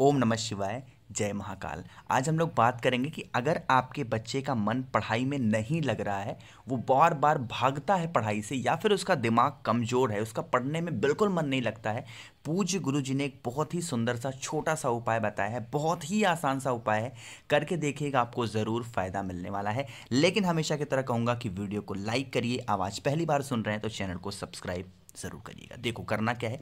ओम नमः शिवाय जय महाकाल आज हम लोग बात करेंगे कि अगर आपके बच्चे का मन पढ़ाई में नहीं लग रहा है वो बार बार भागता है पढ़ाई से या फिर उसका दिमाग कमज़ोर है उसका पढ़ने में बिल्कुल मन नहीं लगता है पूज्य गुरु जी ने एक बहुत ही सुंदर सा छोटा सा उपाय बताया है बहुत ही आसान सा उपाय है करके देखिएगा आपको ज़रूर फ़ायदा मिलने वाला है लेकिन हमेशा की तरह कहूँगा कि वीडियो को लाइक करिए आवाज़ पहली बार सुन रहे हैं तो चैनल को सब्सक्राइब ज़रूर करिएगा देखो करना क्या है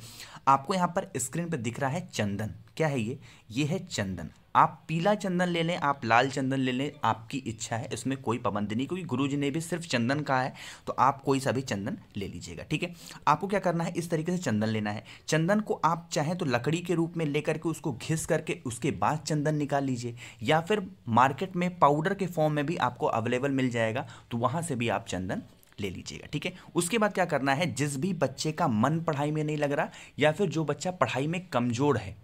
आपको यहाँ पर स्क्रीन पर दिख रहा है चंदन क्या है ये ये है चंदन आप पीला चंदन ले लें आप लाल चंदन ले लें आपकी इच्छा है इसमें कोई पाबंदी नहीं क्योंकि गुरु जी ने भी सिर्फ चंदन कहा है तो आप कोई सा भी चंदन ले लीजिएगा ठीक है आपको क्या करना है इस तरीके से चंदन लेना है चंदन को आप चाहें तो लकड़ी के रूप में लेकर के उसको घिस करके उसके बाद चंदन निकाल लीजिए या फिर मार्केट में पाउडर के फॉर्म में भी आपको अवेलेबल मिल जाएगा तो वहाँ से भी आप चंदन ले लीजिएगा ठीक है उसके बाद क्या करना है जिस भी बच्चे का मन पढ़ाई में नहीं लग रहा या फिर जो बच्चा पढ़ाई में कमज़ोर है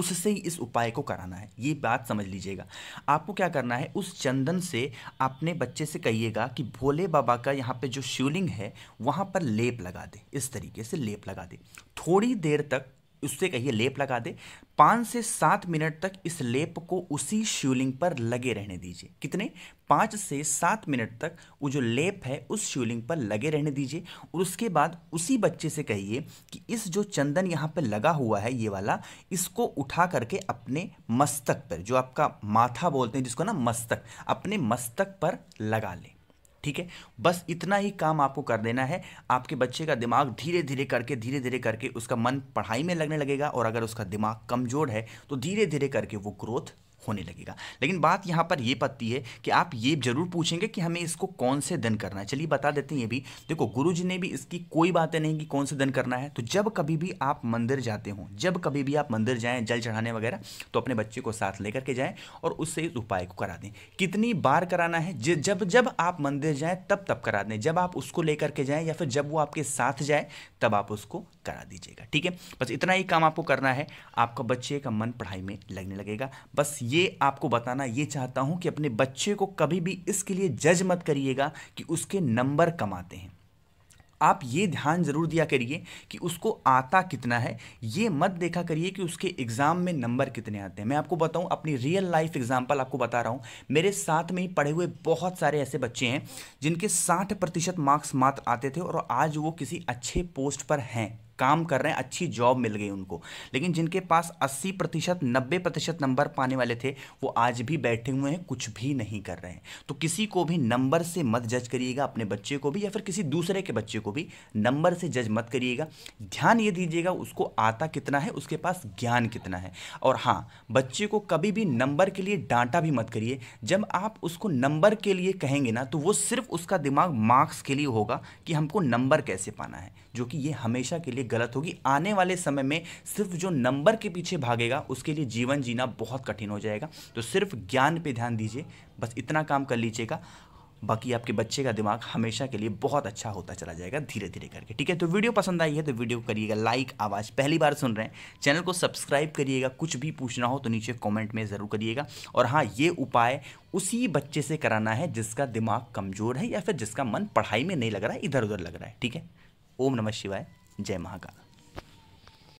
उससे ही इस उपाय को कराना है ये बात समझ लीजिएगा आपको क्या करना है उस चंदन से अपने बच्चे से कहिएगा कि भोले बाबा का यहाँ पे जो शिवलिंग है वहाँ पर लेप लगा दे इस तरीके से लेप लगा दे थोड़ी देर तक उससे कहिए लेप लगा दे पाँच से सात मिनट तक इस लेप को उसी शिवलिंग पर लगे रहने दीजिए कितने पाँच से सात मिनट तक वो जो लेप है उस शिवलिंग पर लगे रहने दीजिए और उसके बाद उसी बच्चे से कहिए कि इस जो चंदन यहाँ पर लगा हुआ है ये वाला इसको उठा करके अपने मस्तक पर जो आपका माथा बोलते हैं जिसको ना मस्तक अपने मस्तक पर लगा लें ठीक है बस इतना ही काम आपको कर देना है आपके बच्चे का दिमाग धीरे धीरे करके धीरे धीरे करके उसका मन पढ़ाई में लगने लगेगा और अगर उसका दिमाग कमज़ोर है तो धीरे धीरे करके वो ग्रोथ होने लगेगा लेकिन बात यहाँ पर यह पत्ती है कि आप ये जरूर पूछेंगे कि हमें इसको कौन से दिन करना है चलिए बता देते हैं ये भी देखो गुरु जी ने भी इसकी कोई बातें नहीं कि कौन से दिन करना है तो जब कभी भी आप मंदिर जाते हो जब कभी भी आप मंदिर जाएँ जल चढ़ाने वगैरह तो अपने बच्चे को साथ लेकर के जाएँ और उससे इस उपाय को करा दें कितनी बार कराना है जब जब आप मंदिर जाएँ तब तब करा दें जब आप उसको लेकर के जाएँ या फिर जब वो आपके साथ जाए तब आप उसको करा दीजिएगा ठीक है बस इतना ही काम आपको करना है आपका बच्चे का मन पढ़ाई में लगने लगेगा बस ये आपको बताना ये चाहता हूँ कि अपने बच्चे को कभी भी इसके लिए जज मत करिएगा कि उसके नंबर कम आते हैं आप ये ध्यान ज़रूर दिया करिए कि उसको आता कितना है ये मत देखा करिए कि उसके एग्ज़ाम में नंबर कितने आते हैं मैं आपको बताऊं अपनी रियल लाइफ एग्जांपल आपको बता रहा हूं मेरे साथ में ही पढ़े हुए बहुत सारे ऐसे बच्चे हैं जिनके साठ प्रतिशत मार्क्स मात्र आते थे और आज वो किसी अच्छे पोस्ट पर हैं काम कर रहे हैं अच्छी जॉब मिल गई उनको लेकिन जिनके पास 80 प्रतिशत नब्बे प्रतिशत नंबर पाने वाले थे वो आज भी बैठे हुए हैं कुछ भी नहीं कर रहे हैं तो किसी को भी नंबर से मत जज करिएगा अपने बच्चे को भी या फिर किसी दूसरे के बच्चे को भी नंबर से जज मत करिएगा ध्यान ये दीजिएगा उसको आता कितना है उसके पास ज्ञान कितना है और हाँ बच्चे को कभी भी नंबर के लिए डांटा भी मत करिए जब आप उसको नंबर के लिए कहेंगे ना तो वो सिर्फ उसका दिमाग मार्क्स के लिए होगा कि हमको नंबर कैसे पाना है जो कि ये हमेशा के लिए गलत होगी आने वाले समय में सिर्फ जो नंबर के पीछे भागेगा उसके लिए जीवन जीना बहुत कठिन हो जाएगा तो सिर्फ ज्ञान पे ध्यान दीजिए बस इतना काम कर लीजिएगा बाकी आपके बच्चे का दिमाग हमेशा के लिए बहुत अच्छा होता चला जाएगा धीरे धीरे करके ठीक है तो वीडियो पसंद आई है तो वीडियो करिएगा लाइक आवाज़ पहली बार सुन रहे हैं चैनल को सब्सक्राइब करिएगा कुछ भी पूछना हो तो नीचे कमेंट में ज़रूर करिएगा और हाँ ये उपाय उसी बच्चे से कराना है जिसका दिमाग कमज़ोर है या फिर जिसका मन पढ़ाई में नहीं लग रहा है इधर उधर लग रहा है ठीक है ओम नमः शिवाय जय महाकाल